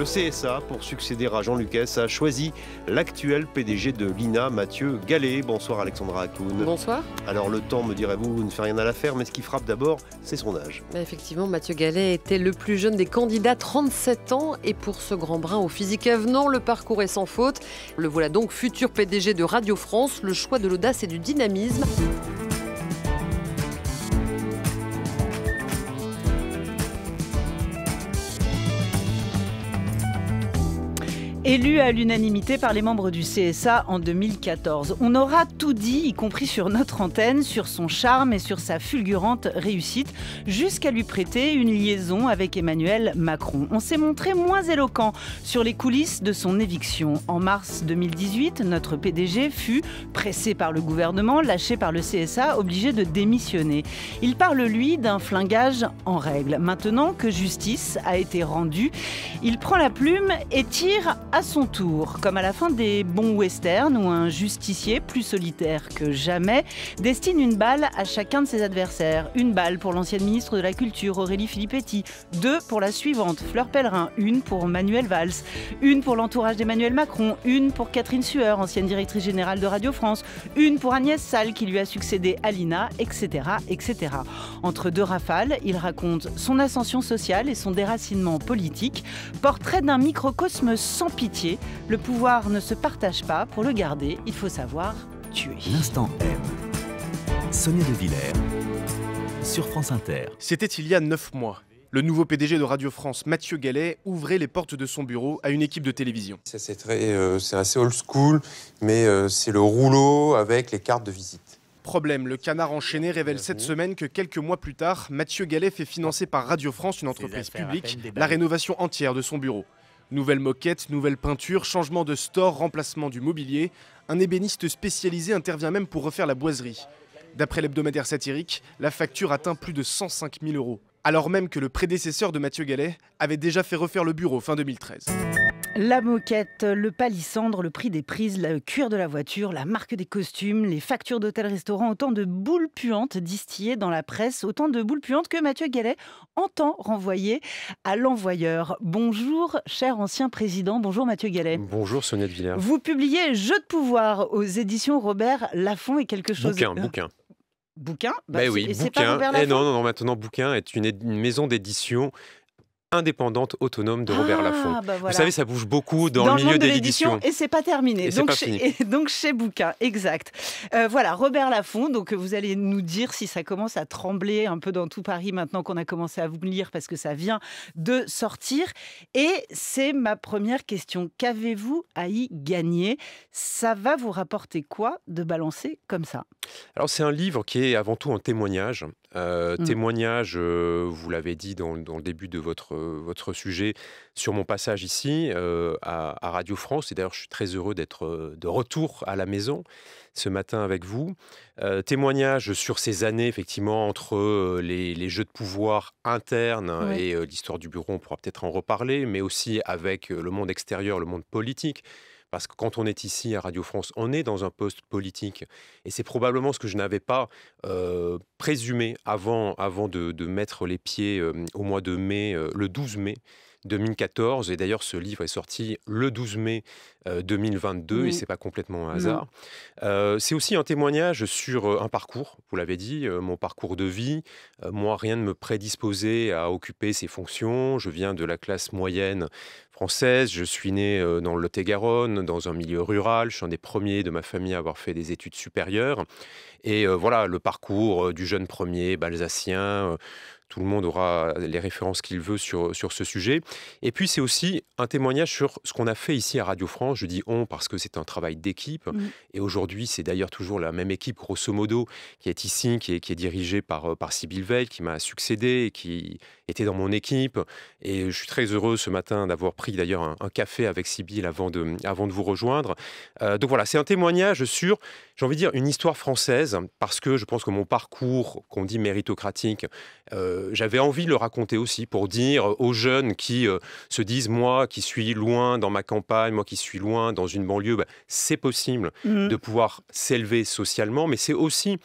Le CSA, pour succéder à Jean Lucas, a choisi l'actuel PDG de l'INA, Mathieu Gallet. Bonsoir Alexandra Akoun. Bonsoir. Alors le temps, me direz-vous, ne fait rien à l'affaire, mais ce qui frappe d'abord, c'est son âge. Bah, effectivement, Mathieu Gallet était le plus jeune des candidats, 37 ans, et pour ce grand brin au physique avenant, le parcours est sans faute. Le voilà donc futur PDG de Radio France, le choix de l'audace et du dynamisme. Élu à l'unanimité par les membres du CSA en 2014, on aura tout dit, y compris sur notre antenne, sur son charme et sur sa fulgurante réussite, jusqu'à lui prêter une liaison avec Emmanuel Macron. On s'est montré moins éloquent sur les coulisses de son éviction. En mars 2018, notre PDG fut, pressé par le gouvernement, lâché par le CSA, obligé de démissionner. Il parle, lui, d'un flingage en règle. Maintenant que justice a été rendue, il prend la plume et tire à son tour. Comme à la fin des bons westerns où un justicier, plus solitaire que jamais, destine une balle à chacun de ses adversaires. Une balle pour l'ancienne ministre de la Culture, Aurélie Filippetti. Deux pour la suivante, Fleur Pellerin. Une pour Manuel Valls. Une pour l'entourage d'Emmanuel Macron. Une pour Catherine Sueur, ancienne directrice générale de Radio France. Une pour Agnès Salle qui lui a succédé à etc., etc. Entre deux rafales, il raconte son ascension sociale et son déracinement politique. Portrait d'un microcosme sans pitié le pouvoir ne se partage pas. Pour le garder, il faut savoir tuer. L'instant M. Sonia de Villers sur France Inter. C'était il y a neuf mois. Le nouveau PDG de Radio France, Mathieu Gallet, ouvrait les portes de son bureau à une équipe de télévision. Euh, c'est assez old school, mais euh, c'est le rouleau avec les cartes de visite. Problème, le canard enchaîné révèle cette semaine que quelques mois plus tard, Mathieu Gallet fait financer par Radio France, une entreprise publique, la rénovation entière de son bureau. Nouvelle moquette, nouvelle peinture, changement de store, remplacement du mobilier. Un ébéniste spécialisé intervient même pour refaire la boiserie. D'après l'hebdomadaire satirique, la facture atteint plus de 105 000 euros. Alors même que le prédécesseur de Mathieu Gallet avait déjà fait refaire le bureau fin 2013. La moquette, le palissandre, le prix des prises, le cuir de la voiture, la marque des costumes, les factures d'hôtel-restaurant, autant de boules puantes distillées dans la presse, autant de boules puantes que Mathieu Gallet entend renvoyer à l'envoyeur. Bonjour, cher ancien président, bonjour Mathieu Gallet. Bonjour Sonia de Villers. Vous publiez Jeu de pouvoir aux éditions Robert Laffont et quelque chose. Bouquin, bouquin. Bouquin bah, ben oui, Bouquin. Pas eh non, non, non, maintenant, Bouquin est une maison d'édition indépendante autonome de Robert ah, Lafont. Bah vous savez, ça bouge beaucoup dans, le milieu de l'édition. Et c'est pas terminé. donc, Chez, Bouquin, exact. Euh, voilà, Robert Laffont. Donc euh, vous allez nous dire si ça commence à trembler un peu dans tout Paris maintenant qu'on a commencé à vous lire parce que ça vient de sortir. Et c'est ma première question. Qu'avez-vous à y gagner Ça va vous rapporter quoi de balancer comme ça Alors c'est un livre qui est avant tout un témoignage. Euh, mmh. Témoignage, euh, vous l'avez dit dans, le début de votre, votre sujet, sur mon passage ici euh, à, Radio France. Et d'ailleurs, je suis très heureux d'être de retour à la maison ce matin avec vous. témoignage sur ces années, effectivement, entre les, jeux de pouvoir internes et l'histoire du bureau, on pourra peut-être en reparler, mais aussi avec le monde extérieur, le monde politique. Parce que quand on est ici à Radio France, on est dans un poste politique. Et c'est probablement ce que je n'avais pas euh, présumé avant, de, mettre les pieds euh, au mois de mai, euh, le 12 mai, 2014. Et d'ailleurs, ce livre est sorti le 12 mai 2022 euh, et c'est pas complètement un hasard. Euh, c'est aussi un témoignage sur euh, un parcours, vous l'avez dit, mon parcours de vie. moi, rien ne me prédisposait à occuper ces fonctions. Je viens de la classe moyenne française. Je suis né dans le Lot-et-Garonne, dans un milieu rural. Je suis un des premiers de ma famille à avoir fait des études supérieures. Et voilà, le parcours du jeune premier balsacien tout le monde aura les références qu'il veut sur, sur ce sujet. Et puis, c'est aussi un témoignage sur ce qu'on a fait ici à Radio France. Je dis on parce que c'est un travail d'équipe. Et aujourd'hui, c'est d'ailleurs toujours la même équipe, grosso modo, qui est ici, qui est, qui est dirigée par, euh, par Sybille Veil, qui m'a succédé et qui était dans mon équipe. Et je suis très heureux ce matin d'avoir pris d'ailleurs un, café avec Sibyl avant de, avant de vous rejoindre. Euh, donc voilà, c'est un témoignage sur, j'ai envie de dire, une histoire française, parce que je pense que mon parcours, qu'on dit méritocratique, euh, j'avais envie de le raconter aussi pour dire aux jeunes qui euh, se disent, moi qui suis loin dans ma campagne, moi qui suis loin dans une banlieue, bah, c'est possible mmh. de pouvoir s'élever socialement, mais c'est aussi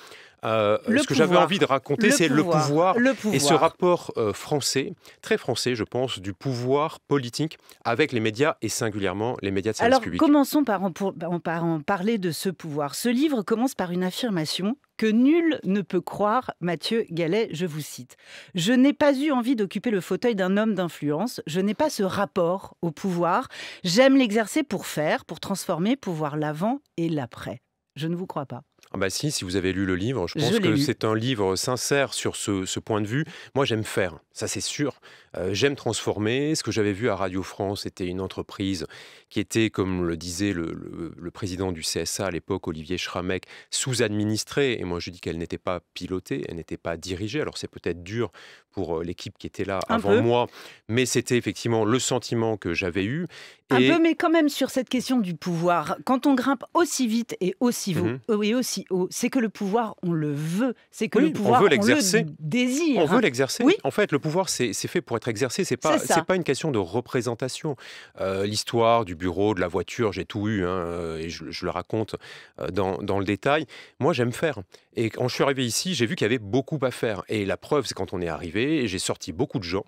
euh, ce que j'avais envie de raconter, c'est le pouvoir, et ce rapport euh, français, très français, je pense, du pouvoir politique avec les médias et singulièrement les médias de service Alors, public. Alors commençons par en, par en parler de ce pouvoir. Ce livre commence par une affirmation que nul ne peut croire, Mathieu Gallet, je vous cite. Je n'ai pas eu envie d'occuper le fauteuil d'un homme d'influence, je n'ai pas ce rapport au pouvoir, j'aime l'exercer pour faire, pour transformer, pour voir l'avant et l'après. Je ne vous crois pas. Ah bah si, si vous avez lu le livre, je pense que c'est un livre sincère sur ce point de vue. Moi, j'aime faire, ça c'est sûr. Euh, j'aime transformer. Ce que j'avais vu à Radio France était une entreprise qui était, comme le disait le, président du CSA à l'époque, Olivier Schrammeck, sous-administrée. Et moi, je dis qu'elle n'était pas pilotée, elle n'était pas dirigée. Alors, c'est peut-être dur pour euh, l'équipe qui était là avant moi, mais c'était effectivement le sentiment que j'avais eu. Un peu, mais quand même sur cette question du pouvoir. Quand on grimpe aussi vite et aussi, mmh haut, euh, aussi haut, c'est que le pouvoir, on le veut. C'est que le pouvoir, on, veut on le désire. On veut l'exercer. Oui. En fait, le pouvoir, c'est fait pour être exercer C'est pas, c'est pas une question de représentation. Euh, l'histoire du bureau, de la voiture, j'ai tout eu hein, euh, et je, le raconte euh, dans, dans le détail. Moi, j'aime faire. Et quand je suis arrivé ici, j'ai vu qu'il y avait beaucoup à faire. Et la preuve, c'est quand on est arrivé, j'ai sorti beaucoup de gens.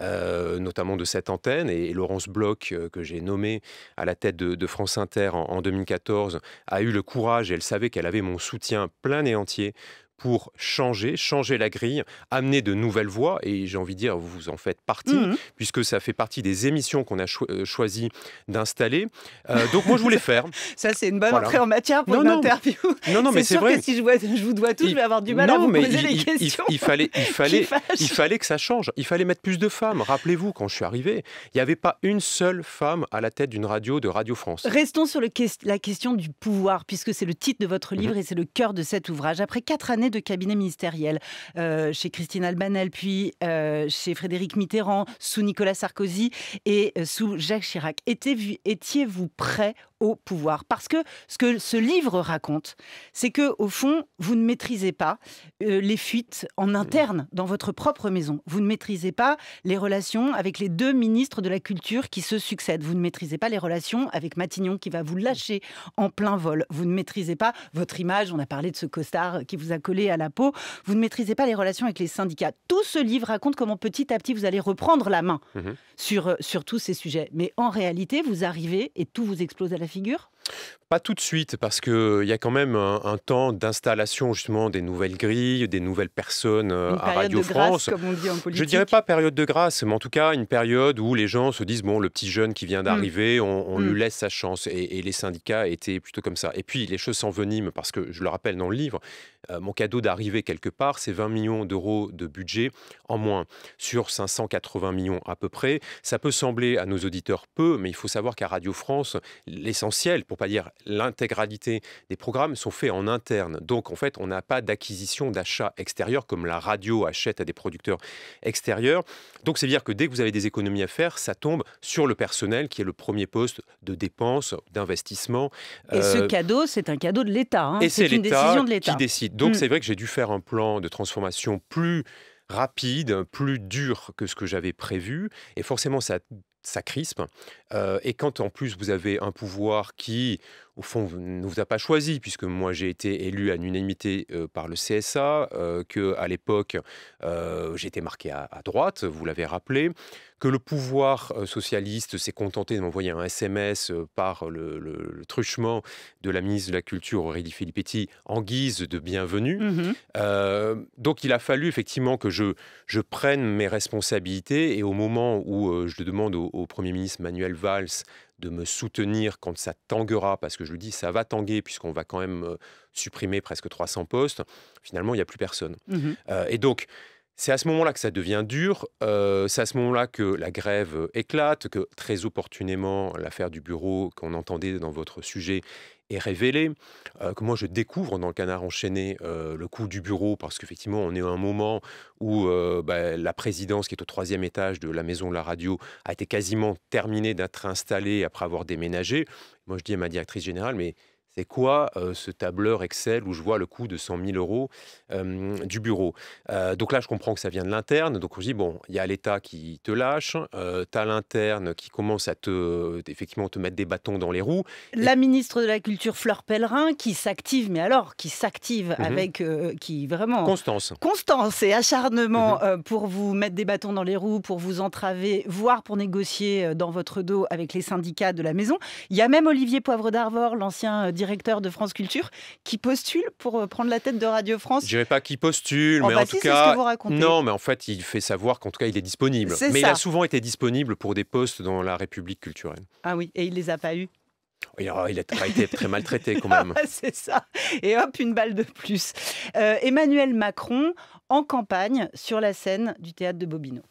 notamment de cette antenne. Et, Laurence Bloch, que j'ai nommé à la tête de, France Inter en, en, 2014, a eu le courage, et elle savait qu'elle avait mon soutien plein et entier pour changer, changer la grille, amener de nouvelles voix, et j'ai envie de dire, vous en faites partie, mhm. puisque ça fait partie des émissions qu'on a euh, choisi d'installer. Euh, donc moi, je voulais faire. ça, c'est une bonne entrée en matière pour une interview. Non, non, mais c'est vrai. Que si je, vous dois tout, je vais avoir du mal à vous poser les questions. Il, fallait, il, fallait, il fallait que ça change. Il fallait mettre plus de femmes. Rappelez-vous, quand je suis arrivé, il n'y avait pas une seule femme à la tête d'une radio de Radio France. Restons sur le la question du pouvoir, puisque c'est le titre de votre mhm. livre et c'est le cœur de cet ouvrage. Après quatre années de cabinet ministériel, euh, chez Christine Albanel, puis euh, chez Frédéric Mitterrand, sous Nicolas Sarkozy et euh, sous Jacques Chirac. Étiez-vous prêt au pouvoir. Parce que ce que ce livre raconte, c'est que au fond, vous ne maîtrisez pas euh, les fuites en mmh. interne dans votre propre maison. Vous ne maîtrisez pas les relations avec les deux ministres de la culture qui se succèdent. Vous ne maîtrisez pas les relations avec Matignon qui va vous mmh. lâcher en plein vol. Vous ne maîtrisez pas votre image. On a parlé de ce costard qui vous a collé à la peau. Vous ne maîtrisez pas les relations avec les syndicats. Tout ce livre raconte comment petit à petit vous allez reprendre la main mmh sur, euh, sur tous ces sujets. Mais en réalité, vous arrivez et tout vous explose à la figure pas tout de suite, parce qu'il euh, y a quand même un, temps d'installation justement des nouvelles grilles, des nouvelles personnes euh, à Radio de France. Grâce, comme on dit en politique. Je dirais pas période de grâce, mais en tout cas une période où les gens se disent bon, le petit jeune qui vient mmh. d'arriver, on, lui mmh. laisse sa chance. Et, les syndicats étaient plutôt comme ça. Et puis les choses s'enveniment, parce que je le rappelle dans le livre, euh, mon cadeau d'arrivée quelque part, c'est 20 millions d'euros de budget en moins sur 580 millions à peu près. Ça peut sembler à nos auditeurs peu, mais il faut savoir qu'à Radio France, l'essentiel pour pas dire l'intégralité des programmes sont faits en interne. Donc en fait, on n'a pas d'acquisition d'achat extérieur comme la radio achète à des producteurs extérieurs. Donc c'est dire que dès que vous avez des économies à faire, ça tombe sur le personnel qui est le premier poste de dépenses, d'investissement. Et ce euh, cadeau, c'est un cadeau de l'État. Hein. Et c'est l'État qui décide. Donc mm. c'est vrai que j'ai dû faire un plan de transformation plus rapide, plus dur que ce que j'avais prévu. Et forcément, ça a ça crispe. et quand en plus vous avez un pouvoir qui, au fond, ne vous a pas choisi, puisque moi j'ai été élu à l'unanimité par le CSA, que à l'époque j'étais marqué à, droite, vous l'avez rappelé, que le pouvoir euh, socialiste s'est contenté de m'envoyer un SMS euh, par le, truchement de la ministre de la Culture, Aurélie Filippetti, en guise de bienvenue. Mmh euh, donc il a fallu effectivement que je, prenne mes responsabilités et au moment où je demande au, Premier ministre Manuel Valls de me soutenir quand ça tanguera, parce que je lui dis, ça va tanguer, puisqu'on va quand même supprimer presque 300 postes, finalement, il n'y a plus personne. Mmh et donc, c'est à ce moment-là que ça devient dur, euh, c'est à ce moment-là que la grève euh, éclate, que très opportunément l'affaire du bureau qu'on entendait dans votre sujet est révélée, euh, que moi je découvre dans le canard enchaîné le coup du bureau, parce qu'effectivement on est à un moment où bah, la présidence qui est au troisième étage de la maison de la radio a été quasiment terminée d'être installée après avoir déménagé. Moi je dis à ma directrice générale, mais c'est quoi euh, ce tableur Excel où je vois le coût de 100 000 euros euh, du bureau euh, Donc là, je comprends que ça vient de l'interne. Donc je dit, bon, il y a l'État qui te lâche, tu as l'interne qui commence à te, effectivement, te mettre des bâtons dans les roues. La ministre de la Culture, Fleur Pellerin, qui s'active, mais alors, qui s'active mmh avec, qui vraiment... Constance. Constance et acharnement mmh pour vous mettre des bâtons dans les roues, pour vous entraver, voire pour négocier dans votre dos avec les syndicats de la maison. Il y a même Olivier Poivre d'Arvor, l'ancien directeur directeur de France Culture, qui postule pour euh, prendre la tête de Radio France. Je dirais pas qui postule, oh, mais bah en tout cas, non, mais en fait, il fait savoir qu'en tout cas, il est disponible. mais il a souvent été disponible pour des postes dans la République culturelle. Ah oui, et il les a pas eus. Il a, été très maltraité quand même. Ah, c'est ça. Et hop, une balle de plus. Euh, Emmanuel Macron en campagne sur la scène du théâtre de Bobino.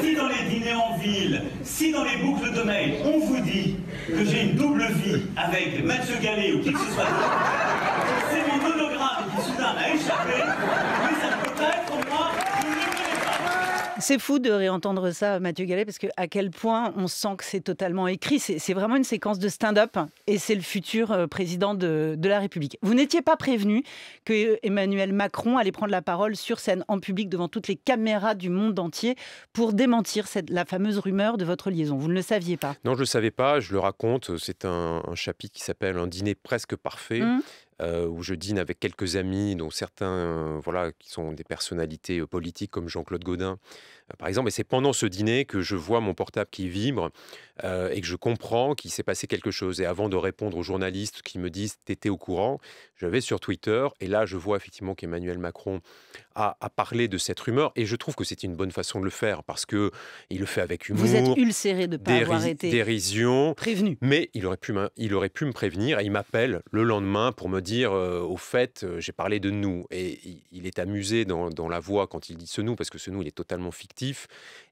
Si dans les dîners en ville, si dans les boucles de mail, on vous dit que j'ai une double vie avec Mathieu Gallet ou qui que ce soit, c'est mon hologramme qui soudain a échappé. C'est fou de réentendre ça, Mathieu Gallet, parce que à quel point on sent que c'est totalement écrit. C'est vraiment une séquence de stand-up et c'est le futur euh, président de, la République. Vous n'étiez pas prévenu que Emmanuel Macron allait prendre la parole sur scène en public devant toutes les caméras du monde entier pour démentir cette, la fameuse rumeur de votre liaison. Vous ne le saviez pas Non, je ne le savais pas. Je le raconte. C'est un, chapitre qui s'appelle Un dîner presque parfait. Mmh. Euh, où je dîne avec quelques amis, dont certains euh, voilà, qui sont des personnalités politiques comme Jean-Claude Gaudin, euh, par exemple, et c'est pendant ce dîner que je vois mon portable qui vibre euh, et que je comprends qu'il s'est passé quelque chose. Et avant de répondre aux journalistes qui me disent T'étais au courant, je vais sur Twitter et là, je vois effectivement qu'Emmanuel Macron a, parlé de cette rumeur et je trouve que c'est une bonne façon de le faire parce que il le fait avec humour. Vous êtes ulcéré de pas avoir été dérision, prévenu. Mais il aurait, pu il aurait pu me prévenir et il m'appelle le lendemain pour me dire euh, Au fait, j'ai parlé de nous. Et il est amusé dans, dans la voix quand il dit ce nous parce que ce nous, il est totalement fictif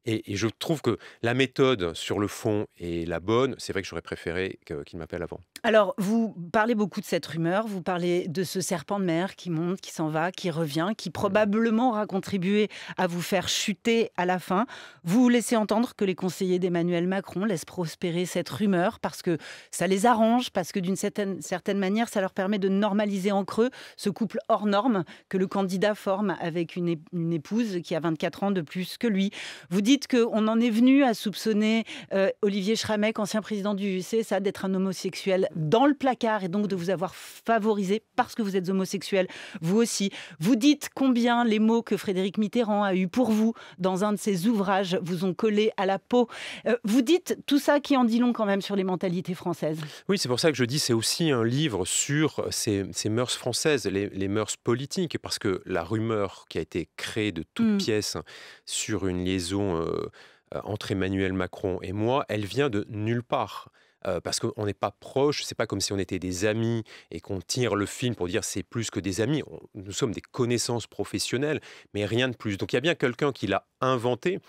et, je trouve que la méthode sur le fond est la bonne. C'est vrai que j'aurais préféré qu'il m'appelle avant. Alors, vous parlez beaucoup de cette rumeur, vous parlez de ce serpent de mer qui monte, qui s'en va, qui revient, qui mmh. probablement aura contribué à vous faire chuter à la fin. Vous laissez entendre que les conseillers d'Emmanuel Macron laissent prospérer cette rumeur parce que ça les arrange, parce que d'une certaine, certaine manière, ça leur permet de normaliser en creux ce couple hors norme que le candidat forme avec une, une épouse qui a 24 ans de plus que lui. Vous dites qu'on en est venu à soupçonner euh, Olivier Schrammeck, ancien président du UC, d'être un homosexuel dans le placard et donc de vous avoir favorisé parce que vous êtes homosexuel, vous aussi. Vous dites combien les mots que Frédéric Mitterrand a eu pour vous dans un de ses ouvrages vous ont collé à la peau. Euh, vous dites tout ça qui en dit long quand même sur les mentalités françaises. Oui, c'est pour ça que je dis c'est aussi un livre sur ces, mœurs françaises, les, mœurs politiques, parce que la rumeur qui a été créée de toutes mmh. pièces sur une liaison euh, euh, entre Emmanuel Macron et moi, elle vient de nulle part. Euh, parce qu'on n'est pas proche, c'est pas comme si on était des amis et qu'on tire le film pour dire c'est plus que des amis, nous sommes des connaissances professionnelles, mais rien de plus. Donc il y a bien quelqu'un qui l'a inventé.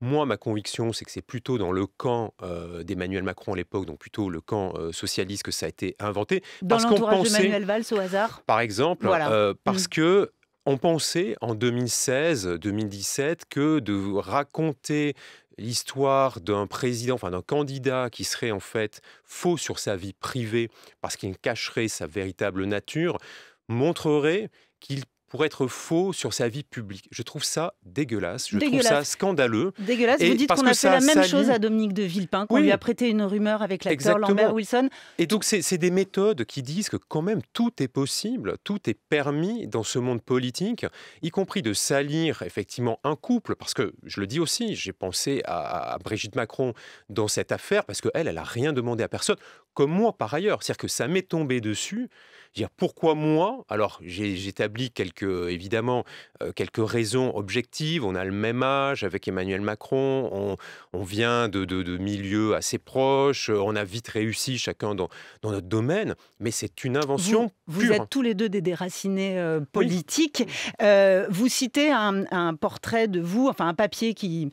Moi, ma conviction, c'est que c'est plutôt dans le camp d'Emmanuel Macron à l'époque, donc plutôt le camp socialiste, que ça a été inventé. Dans l'entourage d'Emmanuel Valls, au hasard Par exemple, parce mmh. que on pensait en 2016-2017 que de raconter l'histoire d'un président, enfin d'un candidat qui serait en fait faux sur sa vie privée parce qu'il cacherait sa véritable nature, montrerait qu'il pour être faux sur sa vie publique. Je trouve ça dégueulasse, je trouve ça scandaleux. Dégueulasse, vous dites qu'on a fait la même chose à Dominique de Villepin, qu'on lui a prêté une rumeur avec l'acteur Lambert Wilson. Et donc c'est des méthodes qui disent que quand même tout est possible, tout est permis dans ce monde politique, y compris de salir effectivement un couple, parce que je le dis aussi, j'ai pensé à, à, Brigitte Macron dans cette affaire, parce qu'elle, elle n'a rien demandé à personne, comme moi par ailleurs. C'est-à-dire que ça m'est tombé dessus. Dire pourquoi moi Alors j'établis quelques évidemment euh, quelques raisons objectives. On a le même âge avec Emmanuel Macron. On, vient de, de, milieux assez proches. On a vite réussi chacun dans, notre domaine. Mais c'est une invention. Vous, pure. vous, êtes tous les deux des déracinés euh, politiques. Euh, vous citez un, portrait de vous, enfin un papier qui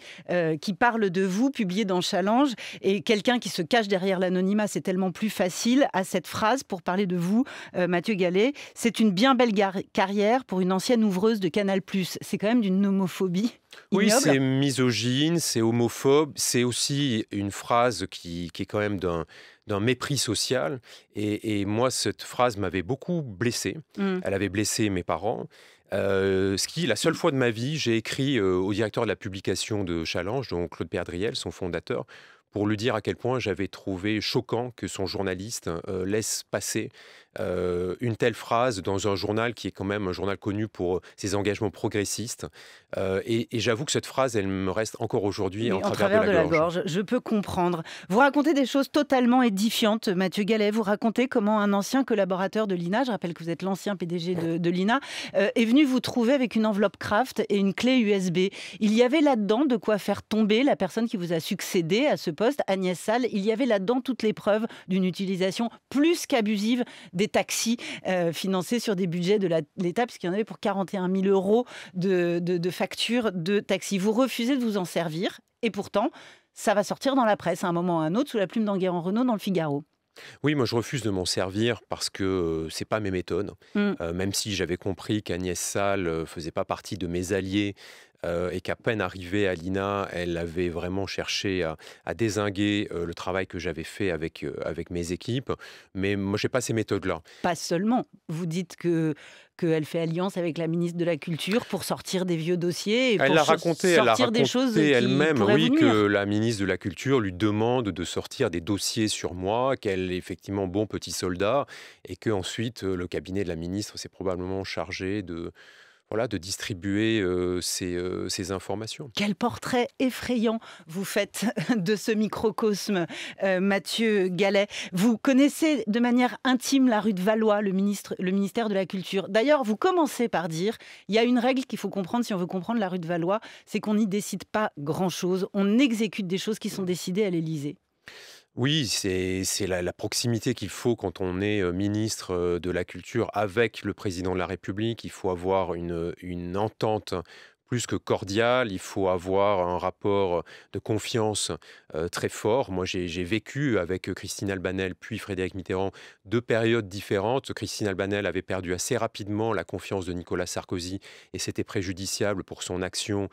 qui parle de vous, publié dans Challenge, et quelqu'un qui se cache derrière l'anonymat. C'est tellement plus facile à cette phrase pour parler de vous, euh, Mathieu Gallet. C'est une bien belle carrière pour une ancienne ouvreuse de Canal+. C'est quand même d'une homophobie. Oui, c'est misogyne, c'est homophobe, c'est aussi une phrase qui, est quand même d'un mépris social. Et, moi, cette phrase m'avait beaucoup blessé. Hum. Elle avait blessé mes parents. Euh, ce qui, la seule fois de ma vie, j'ai écrit euh, au directeur de la publication de Challenge, donc Claude Perdriel, son fondateur, pour lui dire à quel point j'avais trouvé choquant que son journaliste euh, laisse passer euh, une telle phrase dans un journal qui est quand même un journal connu pour ses engagements progressistes. Euh, et, j'avoue que cette phrase, elle me reste encore aujourd'hui en, travers, de, la, gorge. Je peux comprendre. Vous racontez des choses totalement édifiantes, Mathieu Gallet. Vous racontez comment un ancien collaborateur de l'INA, je rappelle que vous êtes l'ancien PDG de, l'INA, euh, est venu vous trouver avec une enveloppe Kraft et une clé USB. Il y avait là-dedans de quoi faire tomber la personne qui vous a succédé à ce poste, Agnès Salle. Il y avait là-dedans toutes les preuves d'une utilisation plus qu'abusive des des taxis euh, financés sur des budgets de l'État, puisqu'il y en avait pour 41 000 euros de, de factures de taxis. Vous refusez de vous en servir, et pourtant, ça va sortir dans la presse à un moment ou à un autre, sous la plume d'Enguerrand Renault dans le Figaro. Oui, moi je refuse de m'en servir parce que euh, c'est pas mes méthodes. Mmh. Euh, même si j'avais compris qu'Agnès Salle faisait pas partie de mes alliés euh, et qu'à peine arrivée à l'INA, elle avait vraiment cherché à, à désinguer euh, le travail que j'avais fait avec, euh, avec mes équipes. Mais moi, je n'ai pas ces méthodes-là. Pas seulement. Vous dites que qu'elle fait alliance avec la ministre de la Culture pour sortir des vieux dossiers elle pour a raconté, sortir elle a raconté des choses elle-même, oui, que la ministre de la Culture lui demande de sortir des dossiers sur moi, qu'elle est effectivement bon petit soldat, et que ensuite le cabinet de la ministre s'est probablement chargé de de distribuer euh, euh, ces, informations. Quel portrait effrayant vous faites de ce microcosme, euh, Mathieu Gallet. Vous connaissez de manière intime la rue de Valois, le, ministre, le ministère de la Culture. D'ailleurs, vous commencez par dire, il y a une règle qu'il faut comprendre si on veut comprendre la rue de Valois, c'est qu'on n'y décide pas grand-chose, on exécute des choses qui sont décidées à l'Élysée. Oui, c'est la, proximité qu'il faut quand on est ministre de la Culture avec le président de la République. Il faut avoir une, une entente plus que cordial, il faut avoir un rapport euh, de confiance euh, très fort. Moi, j'ai vécu avec euh, Christine Albanel puis Frédéric Mitterrand deux périodes différentes. Christine Albanel avait perdu assez rapidement la confiance de Nicolas Sarkozy et c'était préjudiciable pour son action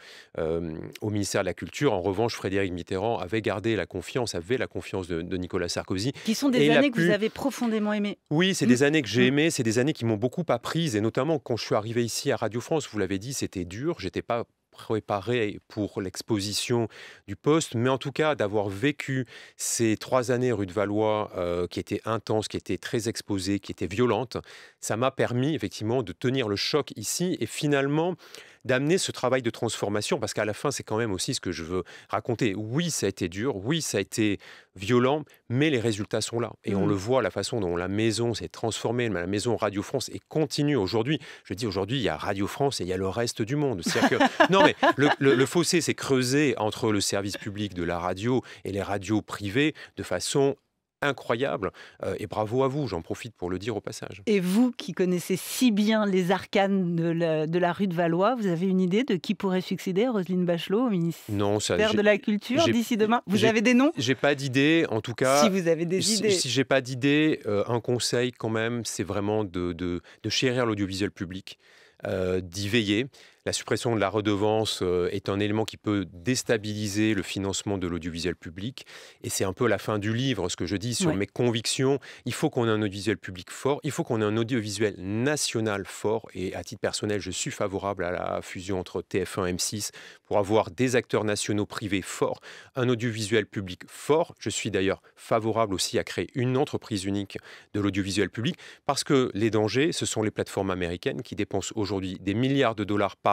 au ministère de la Culture. En revanche, Frédéric Mitterrand avait gardé la confiance, avait la confiance de, Nicolas Sarkozy. Qui sont des années que vous avez profondément aimées. Oui, c'est des mm. années que j'ai mm. aimées, c'est des années qui m'ont beaucoup apprise et notamment quand je suis arrivé ici à Radio France, vous l'avez dit, c'était dur, j'étais pas préparé pour l'exposition du poste, mais en tout cas d'avoir vécu ces trois années rue de Valois euh, qui étaient intenses, qui étaient très exposées, qui étaient violentes, ça m'a permis effectivement de tenir le choc ici et finalement d'amener ce travail de transformation, parce qu'à la fin, c'est quand même aussi ce que je veux raconter. Oui, ça a été dur, oui, ça a été violent, mais les résultats sont là. Et on mmh. le voit, la façon dont la maison s'est transformée, la maison Radio France, et continue aujourd'hui. Je dis aujourd'hui, il y a Radio France et il y a le reste du monde. non, mais le fossé s'est creusé entre le service public de la radio et les radios privées de façon incroyable. Euh, et bravo à vous, j'en profite pour le dire au passage. Et vous qui connaissez si bien les arcanes de la, rue de Valois, vous avez une idée de qui pourrait succéder à Roselyne Bachelot au ministère de la Culture d'ici demain Vous avez des noms J'ai pas d'idée, en tout cas. Si vous avez des idées. Si, j'ai pas d'idée, euh, un conseil quand même, c'est vraiment de, chérir l'audiovisuel public, euh, d'y veiller. La suppression de la redevance euh, est un élément qui peut déstabiliser le financement de l'audiovisuel public. Et c'est un peu la fin du livre, ce que je dis sur mes convictions. Il faut qu'on ait un audiovisuel public fort, il faut qu'on ait un audiovisuel national fort. Et à titre personnel, je suis favorable à la fusion entre TF1 et M6 pour avoir des acteurs nationaux privés forts, un audiovisuel public fort. Je suis d'ailleurs favorable aussi à créer une entreprise unique de l'audiovisuel public parce que les dangers, ce sont les plateformes américaines qui dépensent aujourd'hui des milliards de dollars par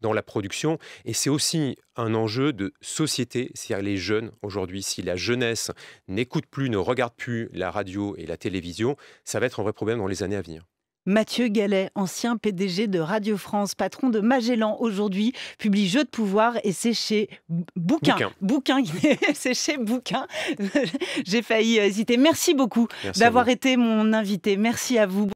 dans la production. Et c'est aussi un enjeu de société, c'est-à-dire les jeunes aujourd'hui. Si la jeunesse n'écoute plus, ne regarde plus la radio et la télévision, ça va être un vrai problème dans les années à venir. Mathieu Gallet, ancien PDG de Radio France, patron de Magellan aujourd'hui, publie Jeux de pouvoir et c'est chez Bouquin. Bouquin, Bouquin c'est chez Bouquin. J'ai failli hésiter. Merci beaucoup d'avoir été mon invité. Merci à vous.